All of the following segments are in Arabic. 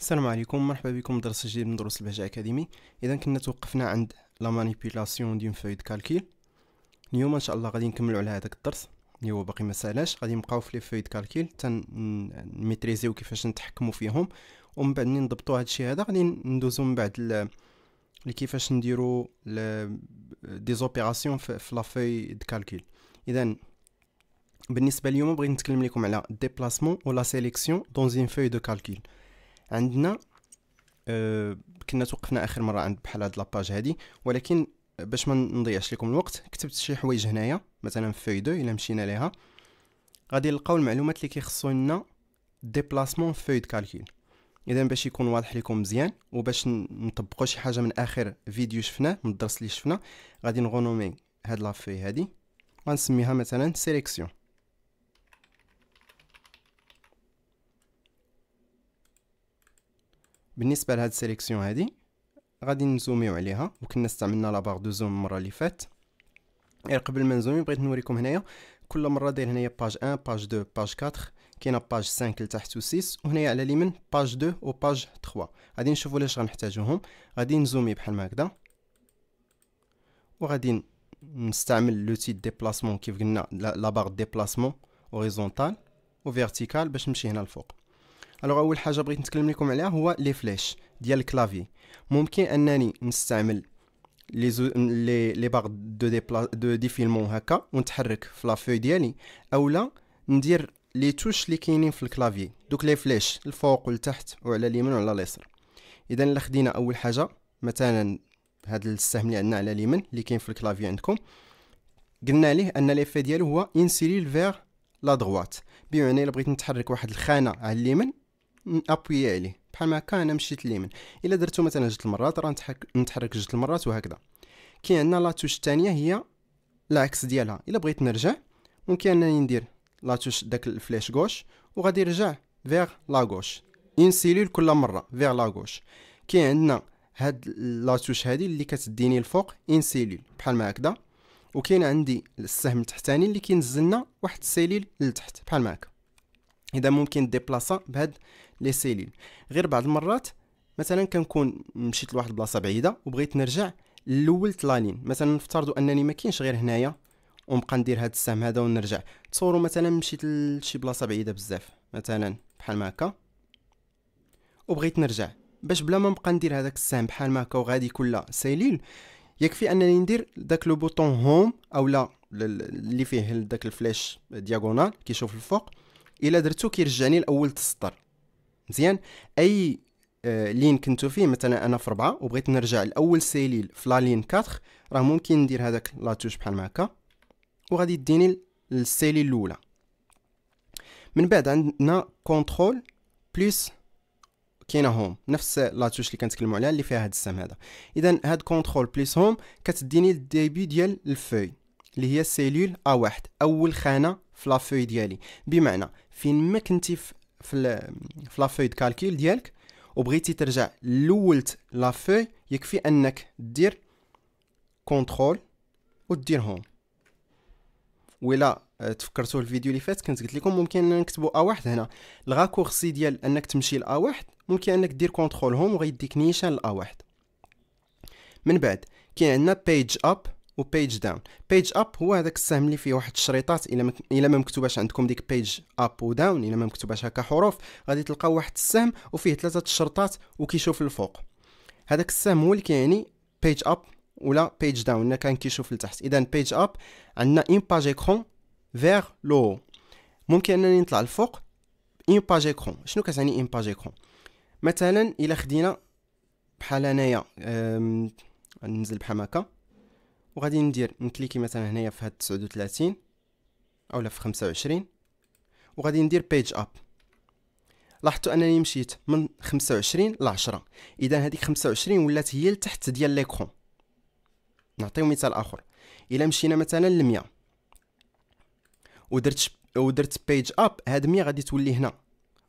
السلام عليكم مرحبا بكم درس جديد من دروس البهجة أكاديمي إذا كنا توقفنا عند لا مانيبيلاسيون دون فوي دو كالكيل اليوم إن شاء الله غادي نكملو على هذاك الدرس اللي هو باقي ما سالاش غادي نبقاو في لي فوي دو كالكيل حتى نميتريزيو كيفاش نتحكمو فيهم ومن بعد ملي نضبطو هادشي هذا غادي ندوزو من بعد لكيفاش كيفاش نديرو دي زوبيراسيون في لا فوي دو كالكيل إذا بالنسبة اليوم بغيت نتكلم لكم على ديبلاسمون ولا سيليكسيون دون اون فوي دو كالكيل عندنا أه كنا توقفنا اخر مره عند بحال هاد لاباج هادي ولكن باش ما نضيعش لكم الوقت كتبت شي حوايج هنايا مثلا في فوي دو الا مشينا ليها غادي نلقاو المعلومات اللي كيخصو لنا ديبلاسمون فوي دو كالكيل اذا باش يكون واضح لكم مزيان وباش نطبقوا شي حاجه من اخر فيديو شفناه من الدرس اللي شفنا غادي نغونومي هاد لافي هادي غنسميها مثلا سيليكسيون بالنسبه لهاد السيليكسيون هادي غادي نزوميو عليها وكنا استعملنا لا بار دو زوم المره اللي فات غير إيه، قبل ما نزومي بغيت نوريكم هنايا كل مره داير هنايا باج 1 باج 2 باج 4 كاينه باج 5 لتحت و 6 وهنايا على اليمين باج 2 و باج 3 غادي نشوفوا علاش غنحتاجوهم غادي نزومي بحال هكذا وغادي نستعمل لوتي ديبلاسمون كيف قلنا لا لابار ديبلاسمون هوريزونتال فيرتيكال باش نمشي هنا الفوق الوغ اول حاجه بغيت نتكلم لكم عليها هو لي فليش ديال الكلافي ممكن انني نستعمل لي زو... لي لي باغ دو دي بلا... دو ديفيلمون هكا ونتحرك في لافوي ديالي اولا ندير لي توش اللي كاينين في الكلافي دوك لي فليش الفوق والتحت وعلى اليمين وعلى اليسار اذا الا خدينا اول حاجه مثلا هذا السهم اللي عندنا على اليمين اللي كاين في الكلافي عندكم قلنا ليه ان ليفي ديالو هو انسيري فيغ لا دروات بمعنى الا بغيت نتحرك واحد الخانه على اليمين ابويي عليه بحال ما كان انا مشيت ليمن الا درتو مثلا جوج المرات راه نتحرك جوج المرات وهكذا كاين عندنا لاتوش الثانيه هي العكس ديالها الا بغيت نرجع ممكن انني ندير لاتوش داك الفلاش غوش وغادي يرجع فيغ لا غوش اون سيلول كل مره فيغ لا غوش كاين عندنا هاد لاتوش هادي اللي كتديني الفوق اون سيلول بحال ما هكذا وكاين عندي السهم التحتاني اللي كينزلنا واحد السيليل لتحت بحال ما هكا اذا ممكن ديبلاصا بهاد لي سيلين غير بعض المرات مثلا كنكون مشيت لواحد البلاصه بعيده وبغيت نرجع الاول تلانين مثلا نفترضوا انني ما كاينش غير هنايا ونبقى ندير هذا السهم هذا ونرجع تصوروا مثلا مشيت لشي بلاصه بعيده بزاف مثلا بحال ما هكا وبغيت نرجع باش بلا ما نبقى ندير هذاك السهم بحال ما هكا وغادي كل سيليل يكفي انني ندير داك لو بوطون هوم او لا اللي فيه داك الفلاش دياغونال كيشوف الفوق الا درتو كيرجعني لاول السطر مزيان اي آه، لين كنتو فيه مثلا انا في 4 وبغيت نرجع لاول سيليل في لا لين 4 راه ممكن ندير هذاك لاتوش بحال ما هكا وغادي يديني للسيليل الاولى من بعد عندنا كونترول بلس كاينه هوم نفس لاتوش اللي كنتكلموا عليها اللي فيها هاد السهم هذا اذا هاد كونترول بلس هوم كتديني الديبي ديال الفوي اللي هي سيليل ا واحد اول خانه في لافوي ديالي بمعنى فين ما كنتي في في في لافوي كالكيل ديالك وبغيتي ترجع لولت لافوي يكفي انك دير كونترول ودير هوم ولا آه، تفكرتوا الفيديو اللي فات كنت قلت لكم ممكن نكتبوا ا واحد هنا الغاكورسي ديال انك تمشي لا واحد ممكن انك دير كونترول هوم وغيديك نيشان لا واحد من بعد كاين عندنا بيج اب وبيج داون بيج اب هو هذاك السهم اللي فيه واحد الشريطات الا ما الا ما مكتوباش عندكم ديك بيج اب وداون الا ما مكتوباش هكا حروف غادي تلقاو واحد السهم وفيه ثلاثه الشرطات وكيشوف الفوق هذاك السهم هو اللي كيعني بيج اب ولا بيج داون الا كان كيشوف لتحت اذا بيج اب عندنا اون باج ايكرون فيغ لو ممكن انني نطلع للفوق اون باج ايكرون شنو كتعني اون باج ايكرون مثلا الا خدينا بحال انايا ننزل بحال هكا وغادي ندير نكليكي مثلا هنايا في هاد 39 اولا في 25 وغادي ندير بيج اب لاحظتوا انني مشيت من 25 ل 10 اذا هذيك 25 ولات هي لتحت ديال ليكرون نعطيو مثال اخر الا مشينا مثلا ل 100 ودرت ودرت بيج اب هاد 100 غادي تولي هنا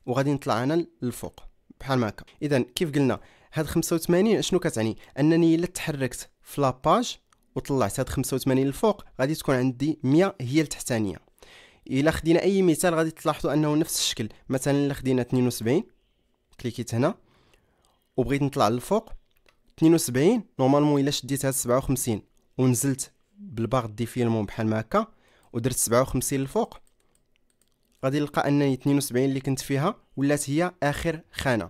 وغادي نطلع انا للفوق بحال هكا اذا كيف قلنا هاد 85 شنو كتعني انني الا تحركت في لاباج وطلعت هاد 85 للفوق غادي تكون عندي 100 هي التحتانيه الا خدينا اي مثال غادي تلاحظوا انه نفس الشكل مثلا الا خدينا 72 كليكيت هنا وبغيت نطلع للفوق 72 نورمالمون الا شديت هاد 57 ونزلت بالباغ ديفيلمون بحال ما هكا ودرت 57 للفوق غادي نلقى انني 72 اللي كنت فيها ولات هي اخر خانه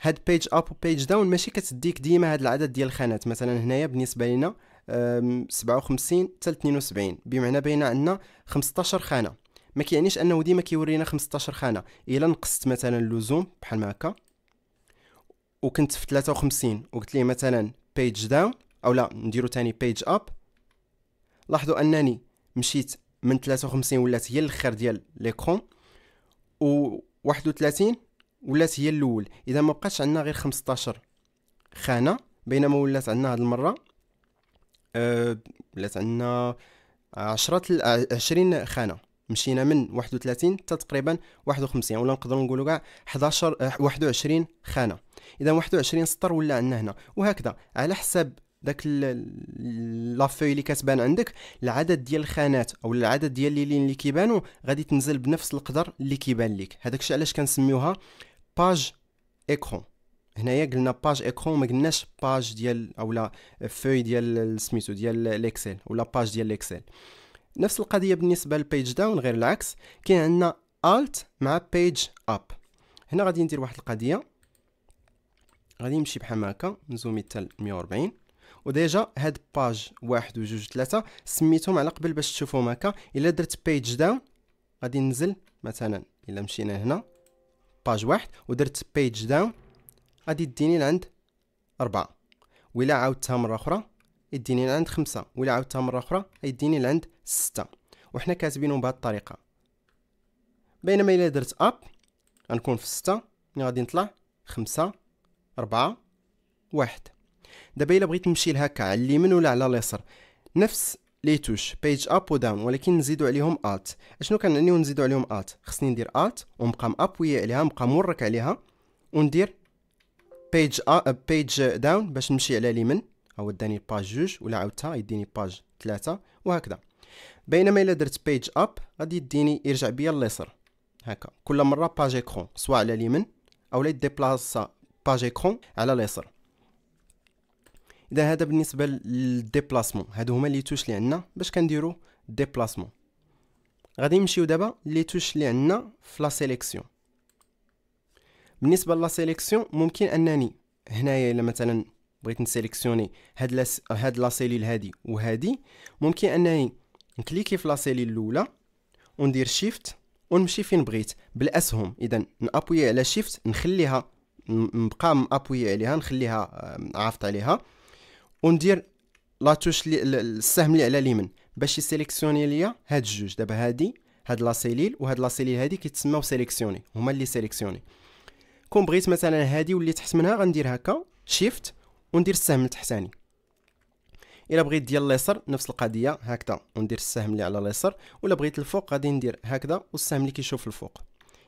هاد بيج اب وبيج داون ماشي كتديك ديما هاد العدد ديال الخانات مثلا هنايا بالنسبه لنا 57 حتى 72 بمعنى بين عندنا 15 خانه ما كيعنيش انه ديما كيورينا 15 خانه الا نقصت مثلا اللزوم بحال ما هكا وكنت في 53 وقلت ليه مثلا بيج داون او لا نديرو تاني بيج اب لاحظوا انني مشيت من 53 ولات هي الاخر ديال ليكرون و 31 ولات هي الاول اذا ما بقاش عندنا غير 15 خانه بينما ولات عندنا هذه المره آه، ولات عندنا 10 عشرين خانه مشينا من واحد وثلاثين حتى تقريبا واحد وخمسين ولا نقدر نقولوا كاع حداشر آه، واحد وعشرين خانه اذا واحد وعشرين سطر ولا عندنا هنا وهكذا على حسب داك لافوي اللي كتبان عندك العدد ديال الخانات او العدد ديال لي لين اللي كيبانو غادي تنزل بنفس القدر اللي كيبان لك هذاك الشيء علاش كنسميوها باج ايكرون هنايا قلنا باج اكرون ما قلناش باج ديال اولا فوي ديال سميتو ديال الاكسل ولا باج ديال الاكسل نفس القضيه بالنسبه للبيج داون غير العكس كاين عندنا الت مع بيج اب هنا غادي ندير واحد القضيه غادي نمشي بحال هكا نزومي حتى 140 وديجا هاد باج واحد وجوج ثلاثة سميتهم على قبل باش تشوفهم هكا الا درت بيج داون غادي ننزل مثلا الا مشينا هنا باج واحد ودرت بيج داون غادي ديني لعند أربعة ولا عاودتها مرة أخرى يديني لعند خمسة ولا عاودتها مرة أخرى يديني لعند ستة وحنا كاتبينهم بهاد الطريقة بينما إلا درت أب غنكون في ستة ملي غادي نطلع خمسة أربعة واحد دابا إلا بغيت نمشي لهكا على اليمين ولا على اليسار نفس لي توش بيج اب وداون ولكن نزيدو عليهم الت اشنو كنعنيو نزيدو عليهم الت خصني ندير الت ونبقى ماب ويا عليها نبقى مورك عليها وندير بيج أ... بيج داون باش نمشي على اليمين هو داني باج جوج ولا عاودتها يديني باج ثلاثة وهكذا بينما الا درت بيج اب غادي يديني يرجع بيا لليسر هكا كل مره باج اكرون سواء على اليمين اولا يديبلاسا باج اكرون على اليسر اذا هذا بالنسبه للديبلاسمون هادو هما لي توش اللي عندنا باش كنديرو ديبلاسمون غادي نمشيو دابا لي توش اللي عندنا في لا سيليكسيون بالنسبه لا سيليكسيون ممكن انني هنايا الا مثلا بغيت نسيليكسيوني هاد لس... هاد لا سيليل هادي وهادي ممكن انني نكليكي في لا سيليل الاولى وندير شيفت ونمشي فين بغيت بالاسهم اذا نابوي على شيفت نخليها نبقى مابوي عليها نخليها عافط عليها وندير لا توش لي السهم اللي على اليمين باش يسيليكسيوني ليا هاد الجوج دابا هادي هاد لا سيليل وهاد لا سيليل هادي كيتسماو سيليكسيوني هما اللي سيليكسيوني كون بغيت مثلا هذه واللي تحت منها غندير هكا شيفت وندير السهم التحتاني الا بغيت ديال اليسر نفس القضيه هكذا وندير السهم اللي على اليسر ولا بغيت الفوق غادي ندير هكذا والسهم اللي كيشوف الفوق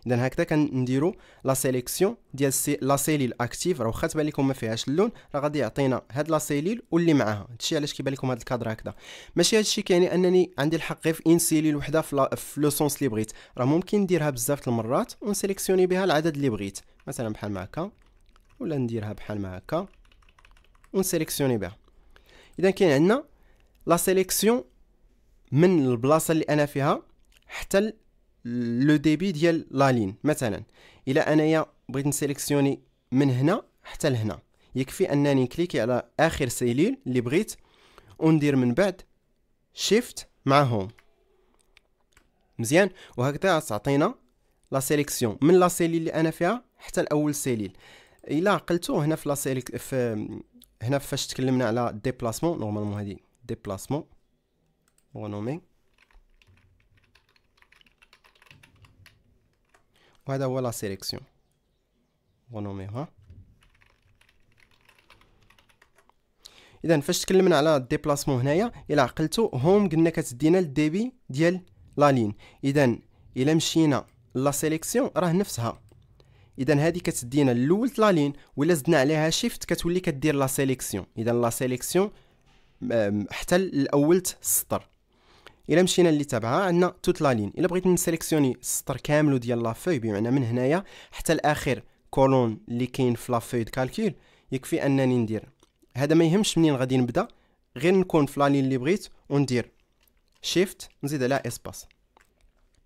اذا هكذا كنديرو لا سيليكسيون ديال سي لا سيليل اكتيف راه واخا تبان لكم ما فيهاش اللون راه غادي يعطينا هاد لا سيليل واللي معاها هادشي علاش كيبان لكم هاد الكادر هكذا ماشي هادشي كيعني انني عندي الحق في ان سيليل وحده في, في لو سونس اللي بغيت راه ممكن نديرها بزاف المرات ونسيليكسيوني بها العدد اللي بغيت مثلا بحال ما هكا ولا نديرها بحال ما هكا ونسيليكسيوني بها اذا كاين عندنا لا سيليكسيون من البلاصه اللي انا فيها حتى لو ديبي ديال لا لين مثلا الا انايا بغيت نسيليكسيوني من هنا حتى لهنا يكفي انني كليكي على اخر سيليل اللي بغيت وندير من بعد شيفت مع هوم مزيان وهكذا تعطينا لا سيليكسيون من لا سيليل اللي انا فيها حتى لاول سيليل الا عقلتو هنا في لا سيليك في هنا فاش تكلمنا على ديبلاسمون نورمالمون هادي ديبلاسمون ونومي وهذا هو لا سيليكسيون غنوميوها اذا فاش تكلمنا على ديبلاسمون هنايا الا عقلتو هوم قلنا كتدينا الديبي ديال لا لين اذا الا مشينا لا سيليكسيون راه نفسها اذا هذه كتدينا الاول لا لين ولا زدنا عليها شيفت كتولي كدير لا سيليكسيون اذا لا سيليكسيون حتى الاول السطر الا مشينا اللي تابعه عندنا توت لا لين الا بغيت نسيليكسيوني السطر كامل ديال لا فوي بمعنى من هنايا حتى الاخر كولون اللي كاين في لا فوي كالكول يكفي انني ندير هذا ما يهمش منين غادي نبدا غير نكون في لا لين اللي بغيت وندير شيفت نزيد على اسباس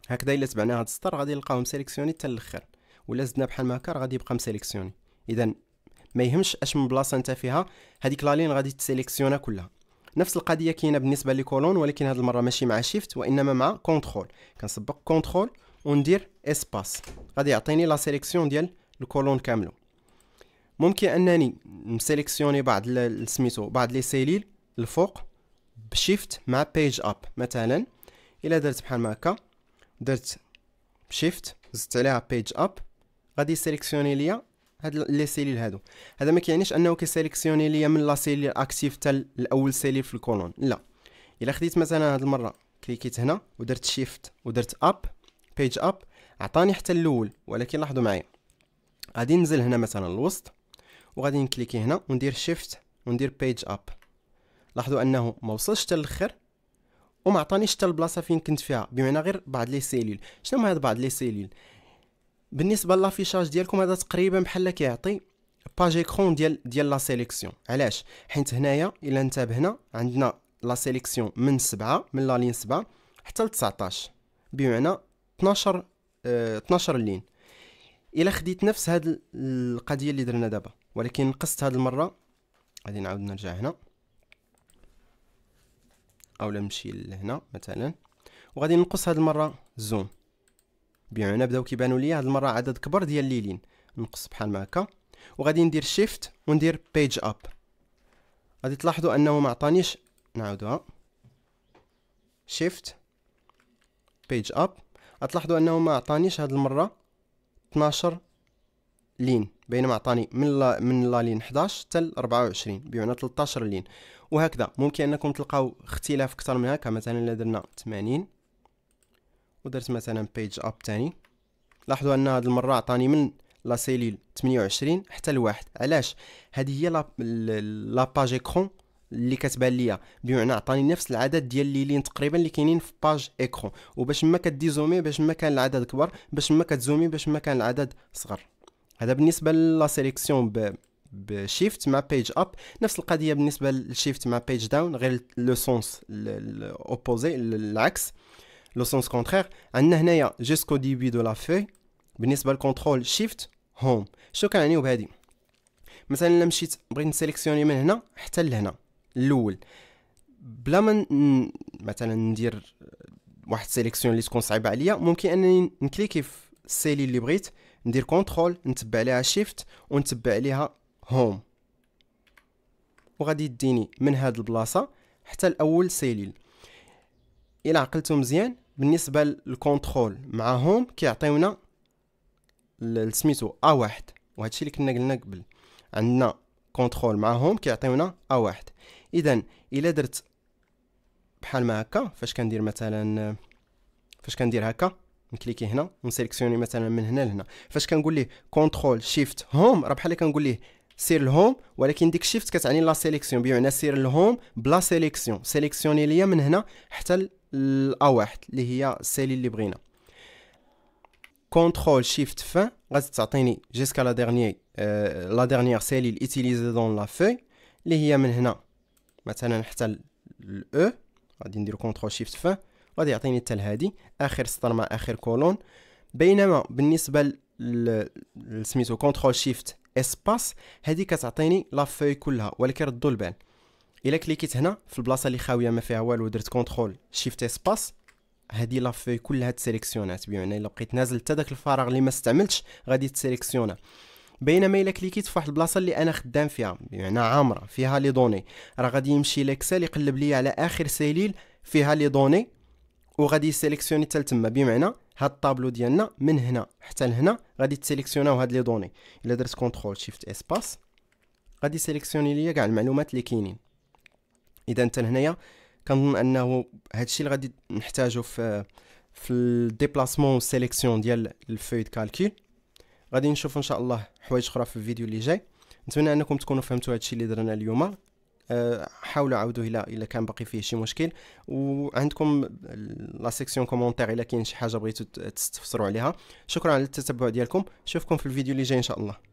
هكذا الا تبعنا هذا السطر غادي نلقاهم سيليكسيوني حتى الاخر ولا زدنا بحال ما هكا غادي يبقى مسيليكسيوني اذا ما يهمش اش من بلاصه انت فيها هذيك لا لين غادي تسيليكسيونها كلها نفس القضيه كاينه بالنسبه لكولون ولكن هذه المره ماشي مع شيفت وانما مع كونترول كنسبق كونترول وندير اسباس غادي يعطيني لا سيليكسيون ديال الكولون كامله ممكن انني نسيليكسيوني بعض سميتو بعض لي سيليل الفوق بشيفت مع بيج اب مثلا الا درت بحال هكا درت شيفت زدت عليها بيج اب غادي يسيليكسيوني ليا هاد لي سيليل هادو هذا ما كيعنيش انه كيسيليكسيوني ليا من لا سيليل اكتيف حتى الاول سيليل في الكولون لا الا خديت مثلا هاد المره كليكيت هنا ودرت شيفت ودرت اب بيج اب عطاني حتى الاول ولكن لاحظوا معايا غادي ننزل هنا مثلا الوسط وغادي نكليكي هنا وندير شيفت وندير بيج اب لاحظوا انه ما وصلش حتى الاخر وما عطانيش حتى البلاصه فين كنت فيها بمعنى غير بعض لي سيلول شنو هاد بعض لي سيلول بالنسبه لافيشاج ديالكم هذا تقريبا بحال كيعطي باج ايكرون ديال ديال لا سيليكسيون علاش حيت هنايا الا انتبهنا عندنا لا سيليكسيون من 7 من لا لين 7 حتى ل 19 بمعنى 12 اه 12 لين الا خديت نفس هاد القضيه اللي درنا دابا ولكن نقصت هاد المره غادي نعاود نرجع هنا اولا نمشي لهنا مثلا وغادي ننقص هاد المره الزوم بيان انا بداو كيبانوا لي هاد المره عدد كبر ديال الليلين نقص بحال ما هكا وغادي ندير شيفت وندير بيج اب غادي تلاحظوا انه ما عطانيش نعاودوها شيفت بيج اب غتلاحظوا انه ما عطانيش هاد المره 12 لين بينما عطاني من لا من لا لين 11 حتى 24 بمعنى 13 لين وهكذا ممكن انكم تلقاو اختلاف اكثر من هكا مثلا الا درنا 80 ودرت مثلا بيج اب تاني لاحظوا ان هاد المره عطاني من لا سيليل 28 حتى لواحد علاش هذه هي لا باج اكرون اللي كتبان ليا بمعنى عطاني نفس العدد ديال ليلين تقريبا اللي كاينين في باج اكرون وباش ما كديزومي باش ما كان العدد كبر باش ما كتزومي باش ما كان العدد صغر هذا بالنسبه لا سيليكسيون ب بشيفت مع بيج اب نفس القضيه بالنسبه للشيفت مع بيج داون غير لو سونس الاوبوزي العكس لو سونس كونترير عندنا هنايا جيسكو ديبي دو لا في بالنسبه للكونترول شيفت هوم شنو كنعنيو بهادي مثلا الا مشيت بغيت نسيليكسيوني من هنا حتى لهنا الاول بلا ما مثلا ندير واحد سيليكسيون اللي تكون صعيبه عليا ممكن انني نكليكي في السيلي اللي بغيت ندير كونترول نتبع عليها شيفت ونتبع عليها هوم وغادي يديني من هاد البلاصه حتى الاول سيليل الا عقلتو مزيان بالنسبه للكونترول معاهم كيعطيونا سميتو ا واحد وهادشي اللي كنا قلنا قبل عندنا كونترول معاهم كيعطيونا ا واحد اذا الا درت بحال ما هكا فاش كندير مثلا فاش كندير هكا نكليكي هنا ونسيليكسيوني مثلا من هنا لهنا فاش كنقول ليه كونترول شيفت هوم راه بحال كنقول ليه سير الهوم ولكن ديك شيفت كتعني لا سيليكسيون بمعنى سير الهوم بلا سيليكسيون سيليكسيوني ليا من هنا حتى الا واحد اللي هي السالي اللي بغينا كونترول شيفت فان غادي تعطيني جيسكا لا ديرنيير لا ديرنيير سالي ليتيليزي دون لا فوي اللي هي من هنا مثلا حتى الاو e، غادي ندير كونترول شيفت فان غادي يعطيني حتى لهادي اخر سطر مع اخر كولون بينما بالنسبه سميتو كونترول شيفت اسباس هادي كتعطيني لا فوي كلها ولكن ردوا البال الا كليكيت هنا في البلاصه اللي خاويه ما فيها والو درت كونترول شيفت اسباس هذه لافوي كلها تسيليكسيونات بمعنى الا بقيت نازل حتى داك الفراغ اللي ما استعملتش غادي تسيليكسيونه بينما الا كليكيت في واحد البلاصه اللي انا خدام فيها بمعنى عامره فيها لي دوني راه غادي يمشي ليكسل يقلب لي على اخر سيليل فيها لي دوني وغادي سيليكسيوني حتى تما بمعنى هاد الطابلو ديالنا من هنا حتى لهنا غادي تسيليكسيوناو هاد لي دوني الا درت كونترول شيفت اسباس غادي سيليكسيوني ليا كاع المعلومات اللي كاينين اذا انت هنايا كنظن انه هادشي اللي غادي نحتاجو في في الديبلاسمون والسيليكسيون ديال الفوي دو كالكول غادي نشوف ان شاء الله حوايج اخرى في الفيديو اللي جاي نتمنى انكم تكونوا فهمتوا هادشي اللي درنا اليوم آه، حاولوا عاودوه الا الا كان باقي فيه شي مشكل وعندكم لا سيكسيون كومونتير الا كاين شي حاجه بغيتو تستفسروا عليها شكرا على التتبع ديالكم نشوفكم في الفيديو اللي جاي ان شاء الله